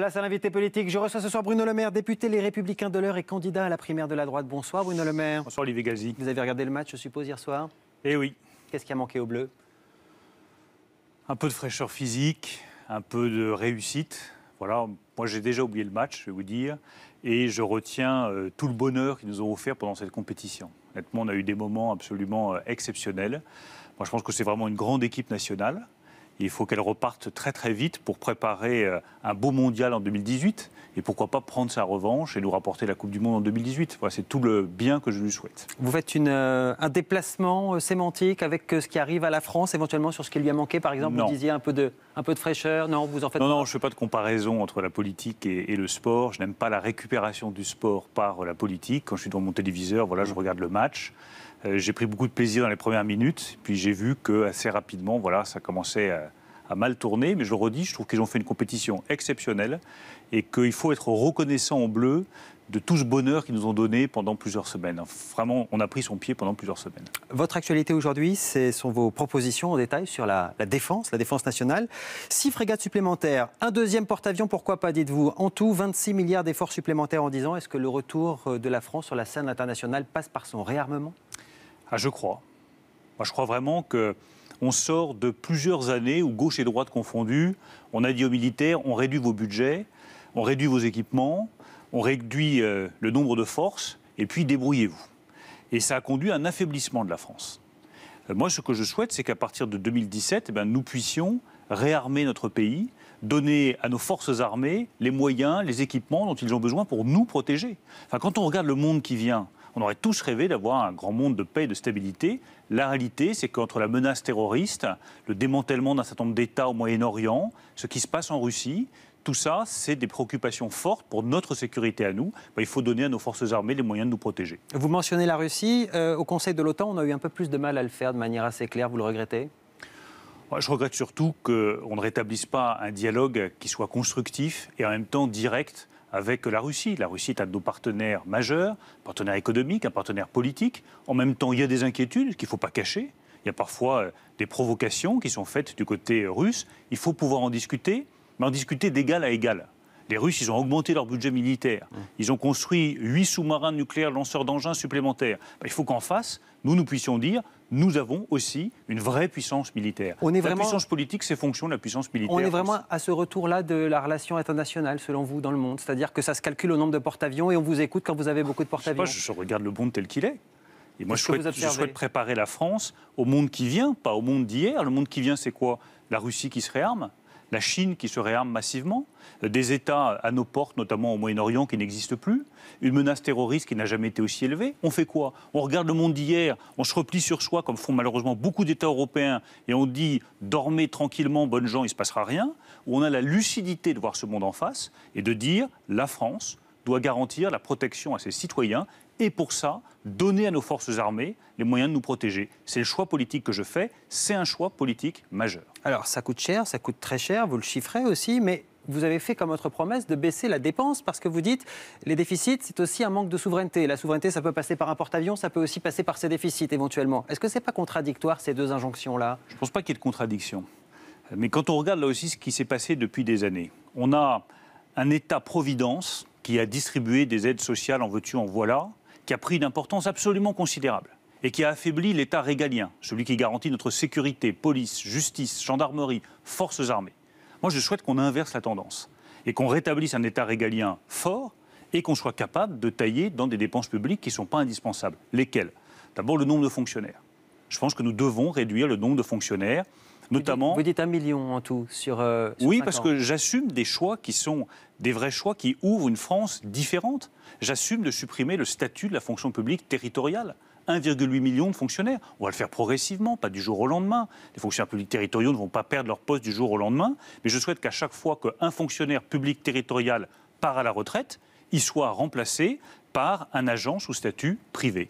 Place à l'invité politique. Je reçois ce soir Bruno Le Maire, député Les Républicains de l'heure et candidat à la primaire de la droite. Bonsoir Bruno Le Maire. Bonsoir Olivier Gazi. Vous avez regardé le match, je suppose, hier soir Eh oui. Qu'est-ce qui a manqué au bleu Un peu de fraîcheur physique, un peu de réussite. Voilà, moi j'ai déjà oublié le match, je vais vous dire. Et je retiens euh, tout le bonheur qu'ils nous ont offert pendant cette compétition. Honnêtement, on a eu des moments absolument euh, exceptionnels. Moi je pense que c'est vraiment une grande équipe nationale. Il faut qu'elle reparte très très vite pour préparer euh, un beau mondial en 2018 et pourquoi pas prendre sa revanche et nous rapporter la Coupe du Monde en 2018. Voilà, c'est tout le bien que je lui souhaite. Vous faites une, euh, un déplacement euh, sémantique avec ce qui arrive à la France, éventuellement sur ce qui lui a manqué, par exemple, vous disiez un peu, de, un peu de fraîcheur. Non, vous en faites non, Non, je ne fais pas de comparaison entre la politique et, le sport. Je n'aime pas la récupération du sport par la politique. Quand je suis dans mon téléviseur, voilà, je regarde le match. j'ai pris beaucoup de plaisir dans les premières minutes, puis j'ai vu que assez rapidement, voilà, ça commençait à a mal tourné, mais je le redis, je trouve qu'ils ont fait une compétition exceptionnelle et qu'il faut être reconnaissant en bleu de tout ce bonheur qu'ils nous ont donné pendant plusieurs semaines. Vraiment, on a pris son pied pendant plusieurs semaines. Votre actualité aujourd'hui, ce sont vos propositions en détail sur la, défense, la défense nationale. Six frégates supplémentaires, un deuxième porte-avions, pourquoi pas, dites-vous. En tout, 26 milliards d'efforts supplémentaires en 10 ans. Est-ce que le retour euh, de la France sur la scène internationale passe par son réarmement ah, Je crois. Moi, je crois vraiment que on sort de plusieurs années où gauche et droite confondues, on a dit aux militaires, on réduit vos budgets, on réduit vos équipements, on réduit euh, le nombre de forces, et puis débrouillez-vous. Et ça a conduit à un affaiblissement de la France. Euh, moi, ce que je souhaite, c'est qu'à partir de 2017, eh ben, nous puissions réarmer notre pays, donner à nos forces armées les moyens, les équipements dont ils ont besoin pour nous protéger. Enfin, quand on regarde le monde qui vient, on aurait tous rêvé d'avoir un grand monde de paix et de stabilité. La réalité, c'est qu'entre la menace terroriste, le démantèlement d'un certain nombre d'États au Moyen-Orient, ce qui se passe en Russie, tout ça, c'est des préoccupations fortes pour notre sécurité à nous. Ben, il faut donner à nos forces armées les moyens de nous protéger. Vous mentionnez la Russie. Euh, au Conseil de l'OTAN, on a eu un peu plus de mal à le faire de manière assez claire. Vous le regrettez je regrette surtout qu'on ne rétablisse pas un dialogue qui soit constructif et en même temps direct avec la Russie. La Russie est un de nos partenaires majeurs, un partenaire économique, un partenaire politique. En même temps, il y a des inquiétudes qu'il ne faut pas cacher. Il y a parfois euh, des provocations qui sont faites du côté russe. Il faut pouvoir en discuter, mais en discuter d'égal à égal. Les Russes, ils ont augmenté leur budget militaire. Ils ont construit huit sous-marins nucléaires lanceurs d'engins supplémentaires. Bah, il faut qu'en face, nous, nous puissions dire nous avons aussi une vraie puissance militaire. On est vraiment... La puissance politique, c'est fonction de la puissance militaire. On est vraiment à ce retour-là de la relation internationale, selon vous, dans le monde C'est-à-dire que ça se calcule au nombre de porte-avions et on vous écoute quand vous avez beaucoup de porte-avions je, je regarde le monde tel qu'il est. Et moi, je souhaite, préparer la France au monde qui vient, pas au monde d'hier. Le monde qui vient, c'est quoi La Russie qui se réarme la Chine qui se réarme massivement, des États à nos portes, notamment au Moyen-Orient, qui n'existent plus, une menace terroriste qui n'a jamais été aussi élevée. On fait quoi On regarde le monde d'hier, on se replie sur soi, comme font malheureusement beaucoup d'États européens, et on dit dormez tranquillement, bonnes gens, il ne se passera rien. Ou on a la lucidité de voir ce monde en face et de dire la France doit garantir la protection à ses citoyens et pour ça, donner à nos forces armées les moyens de nous protéger. C'est le choix politique que je fais, c'est un choix politique majeur. Alors ça coûte cher, ça coûte très cher, vous le chiffrez aussi, mais vous avez fait comme votre promesse de baisser la dépense parce que vous dites les déficits, c'est aussi un manque de souveraineté. La souveraineté, ça peut passer par un porte-avions, ça peut aussi passer par ces déficits éventuellement. Est-ce que ce n'est pas contradictoire ces deux injonctions-là Je ne pense pas qu'il y ait de contradiction. Mais quand on regarde là aussi ce qui s'est passé depuis des années, on a un État-providence qui a distribué des aides sociales en veux-tu, en voilà, qui a pris d'importance absolument considérable et qui a affaibli l'État régalien, celui qui garantit notre sécurité, police, justice, gendarmerie, forces armées. Moi, je souhaite qu'on inverse la tendance et qu'on rétablisse un État régalien fort et qu'on soit capable de tailler dans des dépenses publiques qui ne sont pas indispensables. Lesquelles D'abord, le nombre de fonctionnaires. Je pense que nous devons réduire le nombre de fonctionnaires vous dites, un million en tout sur. Euh, oui, parce que j'assume des choix qui sont des vrais choix qui ouvrent une France différente. J'assume de supprimer le statut de la fonction publique territoriale. 1,8 million de fonctionnaires. On va le faire progressivement, pas du jour au lendemain. Les fonctionnaires publics territoriaux ne vont pas perdre leur poste du jour au lendemain, mais je souhaite qu'à chaque fois qu'un fonctionnaire public territorial part à la retraite, il soit remplacé par un agent sous statut privé.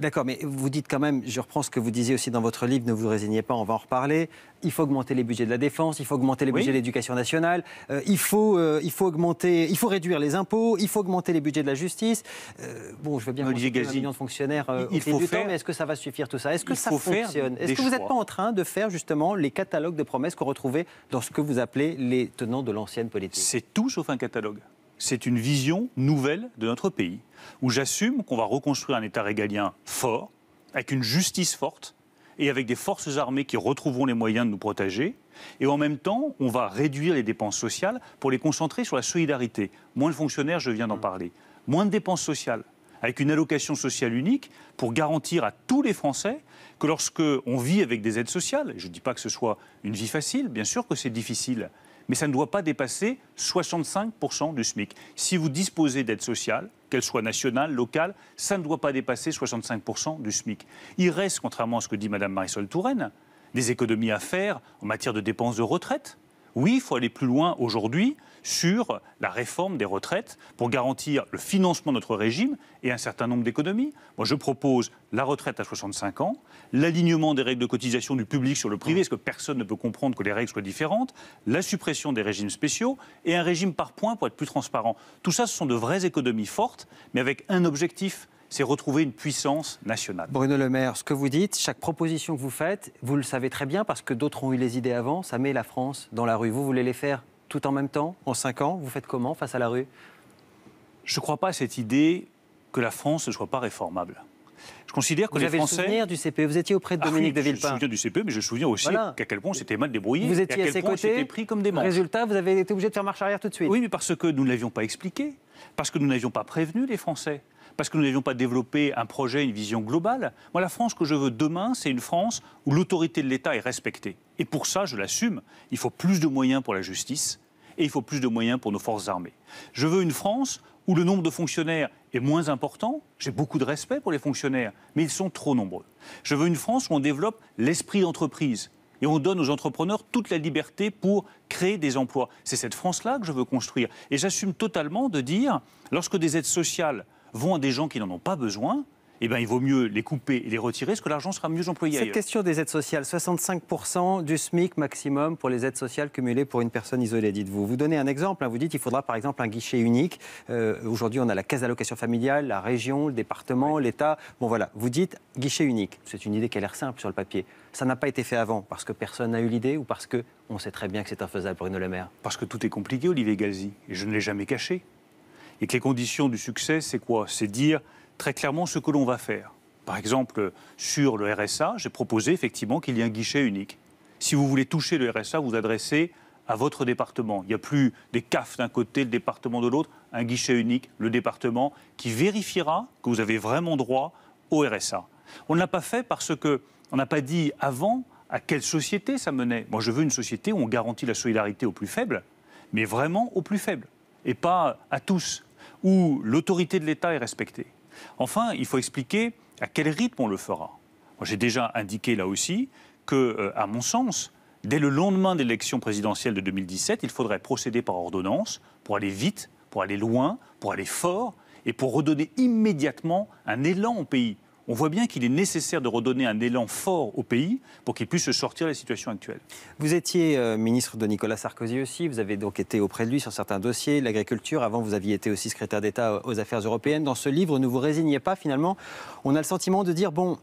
D'accord, mais vous dites quand même, je reprends ce que vous disiez aussi dans votre livre, ne vous résignez pas, on va en reparler. Il faut augmenter les budgets de la défense, il faut augmenter les budgets de l'éducation nationale, euh, il, faut, euh, il, faut augmenter, il faut réduire les impôts, il faut augmenter les budgets de la justice. Euh, bon, je veux bien un de fonctionnaires il, du temps, mais est-ce que ça va suffire tout ça Est-ce que ça fonctionne Est-ce que vous n'êtes pas en train de faire justement les catalogues de promesses qu'on retrouvait dans ce que vous appelez les tenants de l'ancienne politique C'est tout sauf un catalogue c'est une vision nouvelle de notre pays, où j'assume qu'on va reconstruire un État régalien fort, avec une justice forte, et avec des forces armées qui retrouveront les moyens de nous protéger. Et en même temps, on va réduire les dépenses sociales pour les concentrer sur la solidarité. Moins de fonctionnaires, je viens d'en mmh. parler. Moins de dépenses sociales, avec une allocation sociale unique pour garantir à tous les Français que lorsque on vit avec des aides sociales, je ne dis pas que ce soit une vie facile, bien sûr que c'est difficile, mais ça ne doit pas dépasser 65% du SMIC. Si vous disposez d'aide sociale, qu'elle soient nationales, locales, ça ne doit pas dépasser 65% du SMIC. Il reste, contrairement à ce que dit Mme Marisol Touraine, des économies à faire en matière de dépenses de retraite. Oui, il faut aller plus loin aujourd'hui sur la réforme des retraites pour garantir le financement de notre régime et un certain nombre d'économies. Moi, je propose la retraite à 65 ans, l'alignement des règles de cotisation du public sur le privé, parce que personne ne peut comprendre que les règles soient différentes, la suppression des régimes spéciaux et un régime par points pour être plus transparent. Tout ça, ce sont de vraies économies fortes, mais avec un objectif c'est retrouver une puissance nationale. Bruno Le Maire, ce que vous dites, chaque proposition que vous faites, vous le savez très bien parce que d'autres ont eu les idées avant, ça met la France dans la rue. Vous voulez les faire tout en même temps, en cinq ans Vous faites comment face à la rue Je ne crois pas à cette idée que la France ne soit pas réformable. Je considère que vous les avez le souvenir du CPE, vous étiez auprès de ah Dominique de Villepin. Je me souviens du CPE, mais je me souviens aussi à quel point c'était mal débrouillé. Vous étiez à, quel ses côtés, pris comme des manches. Résultat, vous avez été obligé de faire marche arrière tout de suite. Oui, mais parce que nous ne l'avions pas expliqué, parce que nous n'avions pas prévenu les Français parce que nous n'avions pas développé un projet, une vision globale. Moi, la France que je veux demain, c'est une France où l'autorité de l'État est respectée. Et pour ça, je l'assume, il faut plus de moyens pour la justice et il faut plus de moyens pour nos forces armées. Je veux une France où le nombre de fonctionnaires est moins important. J'ai beaucoup de respect pour les fonctionnaires, mais ils sont trop nombreux. Je veux une France où on développe l'esprit d'entreprise et on donne aux entrepreneurs toute la liberté pour créer des emplois. C'est cette France-là que je veux construire. Et j'assume totalement de dire, lorsque des aides sociales vont à des gens qui n'en ont pas besoin, eh ben, il vaut mieux les couper et les retirer, parce que l'argent sera mieux employé. Cette question des aides sociales, 65% du SMIC maximum pour les aides sociales cumulées pour une personne isolée, dites-vous. Vous donnez un exemple, hein, vous dites qu'il faudra par exemple un guichet unique. Euh, aujourd'hui, on a la case d'allocation familiale, la région, le département, l'État. Bon voilà, vous dites guichet unique. C'est une idée qui a l'air simple sur le papier. Ça n'a pas été fait avant parce que personne n'a eu l'idée ou parce que on sait très bien que c'est infaisable, pour une Maire Parce que tout est compliqué, Olivier Galzi. Et je ne l'ai jamais caché et que les conditions du succès, c'est quoi C'est dire très clairement ce que l'on va faire. Par exemple, sur le RSA, j'ai proposé effectivement qu'il y ait un guichet unique. Si vous voulez toucher le RSA, vous adressez à votre département. Il n'y a plus des CAF d'un côté, le département de l'autre, un guichet unique, le département, qui vérifiera que vous avez vraiment droit au RSA. On ne l'a pas fait parce qu'on n'a pas dit avant à quelle société ça menait. Moi, je veux une société où on garantit la solidarité aux plus faibles, mais vraiment aux plus faibles, et pas à tous où l'autorité de l'État est respectée. Enfin, il faut expliquer à quel rythme on le fera. J'ai déjà indiqué là aussi que, euh, à mon sens, dès le lendemain de l'élection présidentielle de 2017, il faudrait procéder par ordonnance pour aller vite, pour aller loin, pour aller fort et pour redonner immédiatement un élan au pays on voit bien qu'il est nécessaire de redonner un élan fort au pays pour qu'il puisse se sortir de la situation actuelle. Vous étiez euh, ministre de Nicolas Sarkozy aussi, vous avez donc été auprès de lui sur certains dossiers, l'agriculture, avant vous aviez été aussi secrétaire d'État aux affaires européennes. Dans ce livre, ne vous résignez pas finalement, on a le sentiment de dire, bon,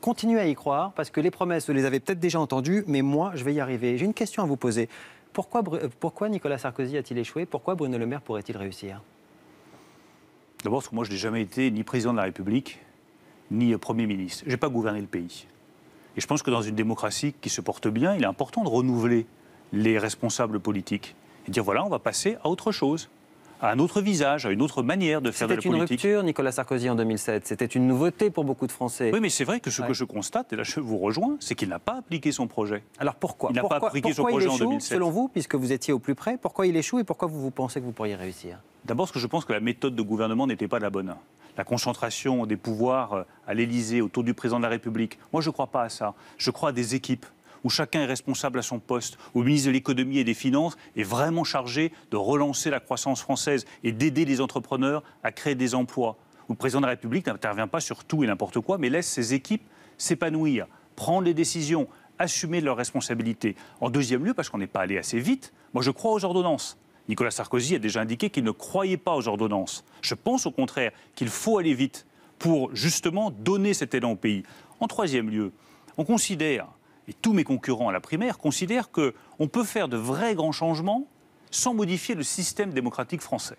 continuez à y croire, parce que les promesses, vous les avez peut-être déjà entendues, mais moi, je vais y arriver. J'ai une question à vous poser. Pourquoi, pourquoi Nicolas Sarkozy a-t-il échoué Pourquoi Bruno Le Maire pourrait-il réussir D'abord, parce que moi, je n'ai jamais été ni président de la République, ni euh, Premier ministre. Je n'ai pas gouverné le pays. Et je pense que dans une démocratie qui se porte bien, il est important de renouveler les responsables politiques et dire voilà, on va passer à autre chose à un autre visage, à une autre manière de faire de la politique. C'était une rupture, Nicolas Sarkozy, en 2007. C'était une nouveauté pour beaucoup de Français. Oui, mais c'est vrai que ce que je constate, et là je vous rejoins, c'est qu'il n'a pas appliqué son projet. Alors pourquoi Il n'a pas appliqué son projet en 2007. Selon vous, puisque vous étiez au plus près, pourquoi il échoue et pourquoi vous, vous pensez que vous pourriez réussir D'abord, parce que je pense que la méthode de gouvernement n'était pas la bonne la concentration des pouvoirs euh, à l'Élysée, autour du président de la République. Moi, je ne crois pas à ça. Je crois à des équipes où chacun est responsable à son poste, où le ministre de l'économie et des finances est vraiment chargé de relancer la croissance française et d'aider les entrepreneurs à créer des emplois, où le président de la République n'intervient pas sur tout et n'importe quoi, mais laisse ses équipes s'épanouir, prendre les décisions, assumer leurs responsabilités. En deuxième lieu, parce qu'on n'est pas allé assez vite, moi je crois aux ordonnances. Nicolas Sarkozy a déjà indiqué qu'il ne croyait pas aux ordonnances. Je pense au contraire qu'il faut aller vite pour justement donner cet élan au pays. En troisième lieu, on considère, et tous mes concurrents à la primaire considèrent qu'on peut faire de vrais grands changements sans modifier le système démocratique français.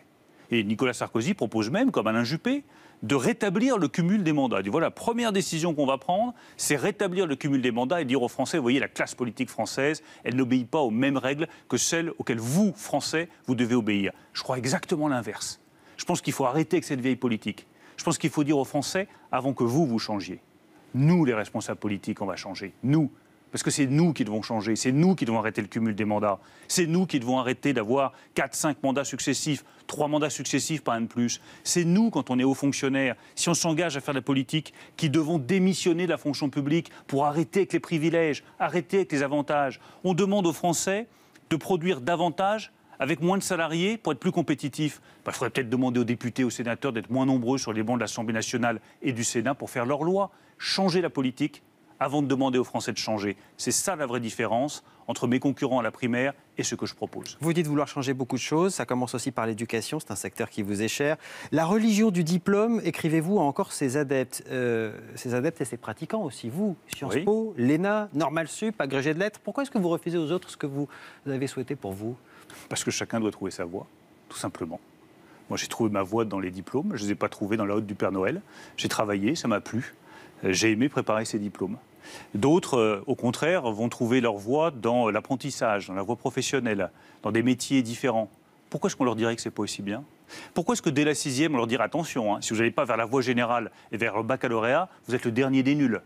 Et Nicolas Sarkozy propose même, comme Alain Juppé, de rétablir le cumul des mandats. voilà, la première décision qu'on va prendre, c'est rétablir le cumul des mandats et dire aux Français, vous voyez, la classe politique française, elle n'obéit pas aux mêmes règles que celles auxquelles vous, Français, vous devez obéir. Je crois exactement l'inverse. Je pense qu'il faut arrêter avec cette vieille politique. Je pense qu'il faut dire aux Français, avant que vous, vous changiez, nous, les responsables politiques, on va changer. Nous, parce que c'est nous qui devons changer, c'est nous qui devons arrêter le cumul des mandats, c'est nous qui devons arrêter d'avoir 4-5 mandats successifs, 3 mandats successifs, par un de plus. C'est nous, quand on est haut fonctionnaire, si on s'engage à faire de la politique, qui devons démissionner de la fonction publique pour arrêter avec les privilèges, arrêter avec les avantages. On demande aux Français de produire davantage avec moins de salariés pour être plus compétitifs. Bah, il faudrait peut-être demander aux députés, aux sénateurs d'être moins nombreux sur les bancs de l'Assemblée nationale et du Sénat pour faire leur loi. Changer la politique, avant de demander aux Français de changer. C'est ça la vraie différence entre mes concurrents à la primaire et ce que je propose. Vous dites vouloir changer beaucoup de choses, ça commence aussi par l'éducation, c'est un secteur qui vous est cher. La religion du diplôme, écrivez-vous, a encore ses adeptes, ses euh, adeptes et ses pratiquants aussi. Vous, Sciences Po, l'ENA, Normal Sup, agrégé de lettres, pourquoi est-ce que vous refusez aux autres ce que vous avez souhaité pour vous Parce que chacun doit trouver sa voie, tout simplement. Moi, j'ai trouvé ma voie dans les diplômes, je ne les ai pas trouvés dans la haute du Père Noël. J'ai travaillé, ça m'a plu. Euh, j'ai aimé préparer ces diplômes. D'autres, euh, au contraire, vont trouver leur voie dans l'apprentissage, dans la voie professionnelle, dans des métiers différents. Pourquoi est-ce qu'on leur dirait que c'est pas aussi bien Pourquoi est-ce que dès la sixième, on leur dit attention, hein, si vous n'allez pas vers la voie générale et vers le baccalauréat, vous êtes le dernier des nuls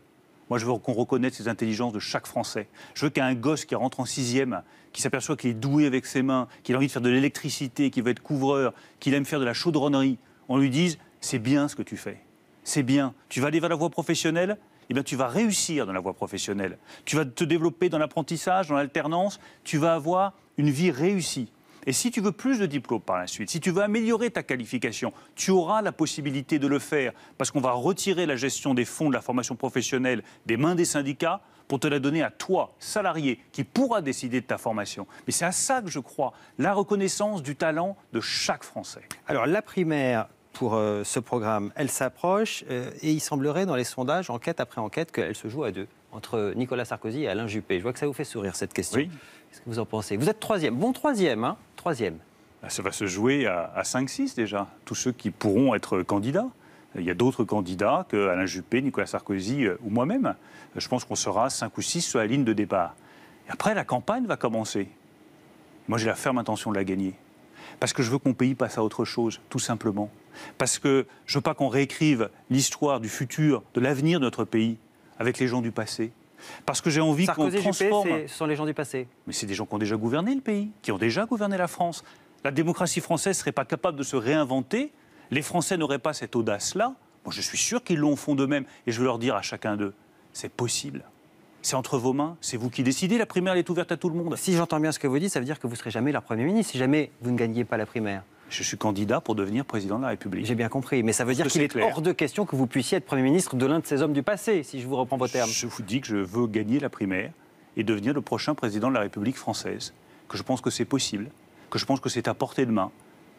moi, je veux qu'on reconnaisse les intelligences de chaque Français. Je veux qu'un gosse qui rentre en sixième, qui s'aperçoit qu'il est doué avec ses mains, qu'il a envie de faire de l'électricité, qu'il veut être couvreur, qu'il aime faire de la chaudronnerie, on lui dise c'est bien ce que tu fais. C'est bien. Tu vas aller vers la voie professionnelle, eh bien, tu vas réussir dans la voie professionnelle. Tu vas te développer dans l'apprentissage, dans l'alternance. Tu vas avoir une vie réussie. Et si tu veux plus de diplômes par la suite, si tu veux améliorer ta qualification, tu auras la possibilité de le faire parce qu'on va retirer la gestion des fonds de la formation professionnelle des mains des syndicats pour te la donner à toi, salarié, qui pourra décider de ta formation. Mais c'est à ça que je crois, la reconnaissance du talent de chaque Français. Alors la primaire, pour euh, ce programme. Elle s'approche euh, et il semblerait dans les sondages, enquête après enquête, qu'elle se joue à deux, entre Nicolas Sarkozy et Alain Juppé. Je vois que ça vous fait sourire cette question. Oui. Qu'est-ce que vous en pensez Vous êtes troisième, bon troisième, hein Troisième. Ah, ça va se jouer à, 5-6 déjà, tous ceux qui pourront être candidats. Il y a d'autres candidats que Alain Juppé, Nicolas Sarkozy euh, ou moi-même. Je pense qu'on sera 5 ou 6 sur la ligne de départ. Et après, la campagne va commencer. Moi, j'ai la ferme intention de la gagner. Parce que je veux qu'on pays passe à autre chose, tout simplement. Parce que je veux pas qu'on réécrive l'histoire du futur, de l'avenir de notre pays, avec les gens du passé. Parce que j'ai envie qu'on transforme. ce sont les gens du passé. Mais c'est des gens qui ont déjà gouverné le pays, qui ont déjà gouverné la France. La démocratie française serait pas capable de se réinventer. Les Français n'auraient pas cette audace-là. Moi, je suis sûr qu'ils l'ont au fond d'eux-mêmes. Et je veux leur dire à chacun d'eux, c'est possible c'est entre vos mains, c'est vous qui décidez, la primaire est ouverte à tout le monde. Si j'entends bien ce que vous dites, ça veut dire que vous ne serez jamais la Premier ministre, si jamais vous ne gagnez pas la primaire. Je suis candidat pour devenir président de la République. J'ai bien compris, mais ça veut dire qu'il est, hors de question que vous puissiez être Premier ministre de l'un de ces hommes du passé, si je vous reprends vos termes. Je vous dis que je veux gagner la primaire et devenir le prochain président de la République française, que je pense que c'est possible, que je pense que c'est à portée de main,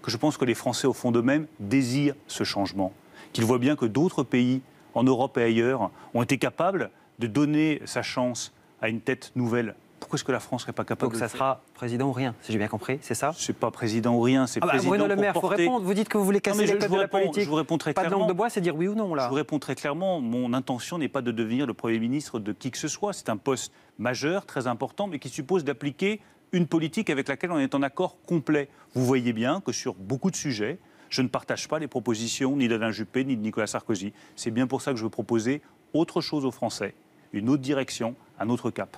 que je pense que les Français, au fond d'eux-mêmes, désirent ce changement, qu'ils voient bien que d'autres pays, en Europe et ailleurs, ont été capables de donner sa chance à une tête nouvelle pourquoi est-ce que la France serait pas capable Donc ça sera président ou rien, si j'ai bien compris, c'est ça C'est pas président ou rien, c'est ah bah, président Bruno Le Maire, Vous dites que vous voulez casser les codes de la politique. Je vous clairement. Pas de langue de bois, c'est dire oui ou non là. Je vous répondrai très clairement. Mon intention n'est pas de devenir le premier ministre de qui que ce soit. C'est un poste majeur, très important, mais qui suppose d'appliquer une politique avec laquelle on est en accord complet. Vous voyez bien que sur beaucoup de sujets, je ne partage pas les propositions ni d'Alain Juppé ni de Nicolas Sarkozy. C'est bien pour ça que je veux proposer autre chose aux Français une autre direction, un autre cap.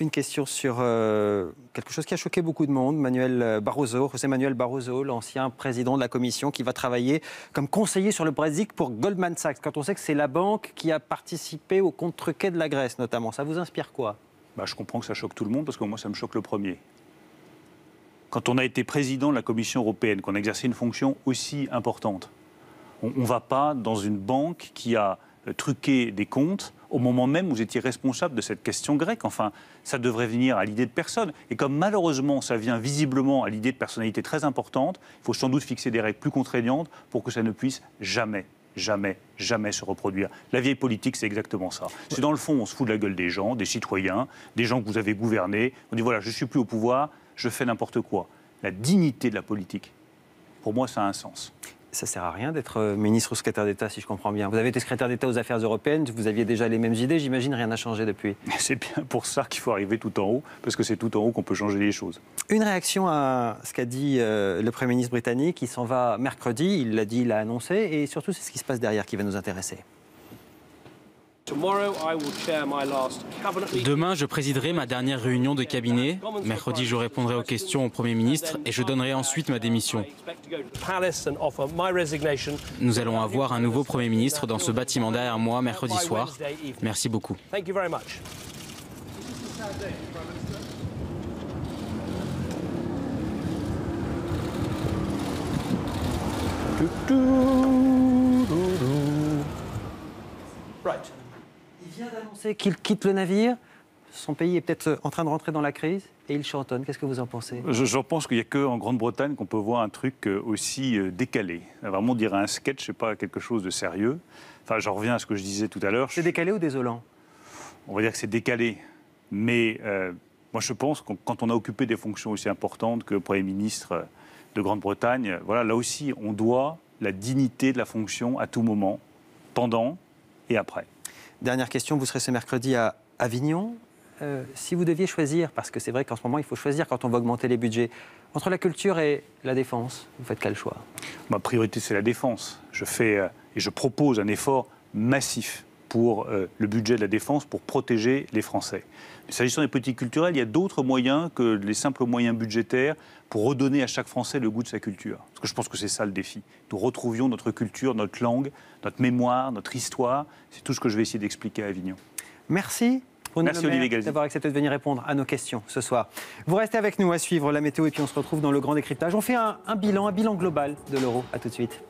Une question sur euh, quelque chose qui a choqué beaucoup de monde, Manuel euh, Barroso, José Manuel Barroso, l'ancien président de la Commission, qui va travailler comme conseiller sur le Brexit pour Goldman Sachs. Quand on sait que c'est la banque qui a participé au compte truqué de la Grèce, notamment, ça vous inspire quoi bah, Je comprends que ça choque tout le monde parce que moi, ça me choque le premier. Quand on a été président de la Commission européenne, qu'on a exercé une fonction aussi importante, on ne va pas dans une banque qui a euh, truqué des comptes au moment même où vous étiez responsable de cette question grecque. Enfin, ça devrait venir à l'idée de personne. Et comme malheureusement ça vient visiblement à l'idée de personnalité très importante, il faut sans doute fixer des règles plus contraignantes pour que ça ne puisse jamais jamais, jamais se reproduire. La vieille politique, c'est exactement ça. C'est dans le fond, on se fout de la gueule des gens, des citoyens, des gens que vous avez gouvernés. On dit voilà, je suis plus au pouvoir, je fais n'importe quoi. La dignité de la politique, pour moi, ça a un sens ça sert à rien d'être euh, ministre ou secrétaire d'État, si je comprends bien. Vous avez été secrétaire d'État aux Affaires européennes, vous aviez déjà les mêmes idées, j'imagine, rien n'a changé depuis. C'est bien pour ça qu'il faut arriver tout en haut, parce que c'est tout en haut qu'on peut changer les choses. Une réaction à ce qu'a dit euh, le Premier ministre britannique, il s'en va mercredi, il l'a dit, il l'a annoncé, et surtout c'est ce qui se passe derrière qui va nous intéresser. Demain, je présiderai ma dernière réunion de cabinet. Mercredi, je répondrai aux questions au Premier ministre et je donnerai ensuite ma démission. Nous allons avoir un nouveau Premier ministre dans ce bâtiment derrière moi mercredi soir. Merci beaucoup vient d'annoncer qu'il quitte le navire. Son pays est peut-être en train de rentrer dans la crise et il chantonne. Qu'est-ce que vous en pensez je, pense qu'il n'y a qu'en Grande-Bretagne qu'on peut voir un truc euh, aussi euh, décalé. Euh, vraiment, on dirait un sketch, sais pas quelque chose de sérieux. Enfin, j'en reviens à ce que je disais tout à l'heure. C'est décalé ou désolant On va dire que c'est décalé. Mais moi, je pense que quand on a occupé des fonctions aussi importantes que le Premier ministre de Grande-Bretagne, voilà, là aussi, on doit la dignité de la fonction à tout moment, pendant et après. Dernière question, vous serez ce mercredi à Avignon. Euh, si vous deviez choisir, parce que c'est vrai qu'en ce moment, il faut choisir quand on va augmenter les budgets, entre la culture et la défense, vous faites quel choix Ma priorité, c'est la défense. Je fais euh, et je propose un effort massif pour euh, le budget de la défense pour protéger les Français. S'agissant des politiques culturelles, il y a d'autres moyens que les simples moyens budgétaires pour redonner à chaque Français le goût de sa culture. Parce que je pense que c'est ça le défi. Nous retrouvions notre culture, notre langue, notre mémoire, notre histoire. C'est tout ce que je vais essayer d'expliquer à Avignon. Merci. Merci Olivier d'avoir accepté de venir répondre à nos questions ce soir. Vous restez avec nous à suivre la météo et puis on se retrouve dans le grand décryptage. On fait un, un bilan, un bilan global de l'euro. À tout de suite.